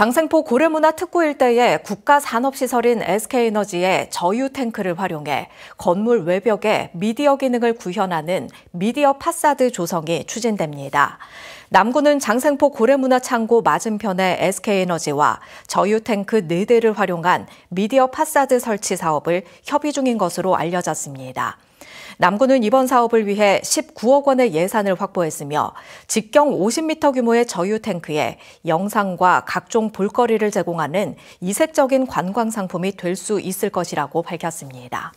장생포 고래문화 특구 일대의 국가산업시설인 SK에너지의 저유탱크를 활용해 건물 외벽에 미디어 기능을 구현하는 미디어 파사드 조성이 추진됩니다. 남구는 장생포 고래문화창고 맞은편의 SK에너지와 저유탱크 4대를 활용한 미디어 파사드 설치 사업을 협의 중인 것으로 알려졌습니다. 남구는 이번 사업을 위해 19억 원의 예산을 확보했으며 직경 50m 규모의 저유 탱크에 영상과 각종 볼거리를 제공하는 이색적인 관광 상품이 될 수 있을 것이라고 밝혔습니다.